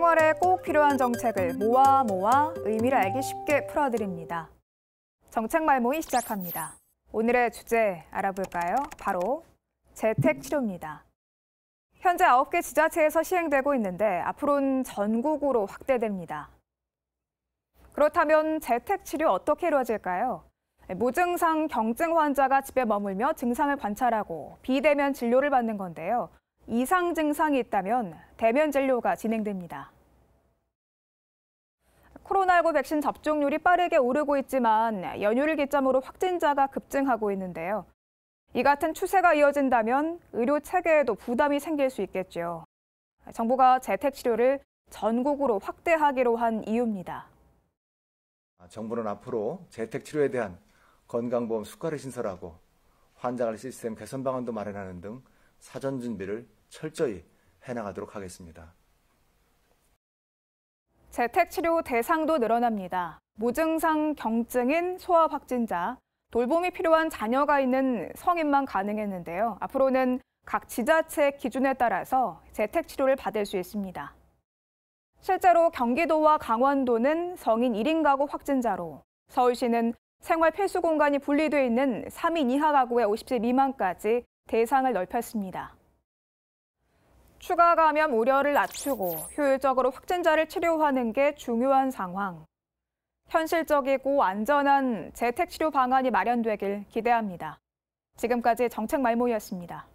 생활에 꼭 필요한 정책을 모아 모아 의미를 알기 쉽게 풀어드립니다. 정책 말모이 시작합니다. 오늘의 주제 알아볼까요? 바로 재택치료입니다. 현재 9개 지자체에서 시행되고 있는데 앞으로는 전국으로 확대됩니다. 그렇다면 재택치료 어떻게 이루어질까요? 무증상 경증 환자가 집에 머물며 증상을 관찰하고 비대면 진료를 받는 건데요. 이상 증상이 있다면 대면 진료가 진행됩니다. 코로나19 백신 접종률이 빠르게 오르고 있지만 연휴를 기점으로 확진자가 급증하고 있는데요. 이 같은 추세가 이어진다면 의료 체계에도 부담이 생길 수 있겠죠. 정부가 재택 치료를 전국으로 확대하기로 한 이유입니다. 아, 정부는 앞으로 재택 치료에 대한 건강보험 수가를 신설하고 환자관리 시스템 개선 방안도 마련하는 등 사전 준비를 철저히 해나가도록 하겠습니다. 재택치료 대상도 늘어납니다. 무증상 경증인 소아 확진자, 돌봄이 필요한 자녀가 있는 성인만 가능했는데요. 앞으로는 각 지자체 기준에 따라서 재택치료를 받을 수 있습니다. 실제로 경기도와 강원도는 성인 1인 가구 확진자로, 서울시는 생활 필수 공간이 분리돼 있는 3인 이하 가구의 50세 미만까지 대상을 넓혔습니다. 추가 감염 우려를 낮추고 효율적으로 확진자를 치료하는 게 중요한 상황. 현실적이고 안전한 재택치료 방안이 마련되길 기대합니다. 지금까지 정책 말모였습니다.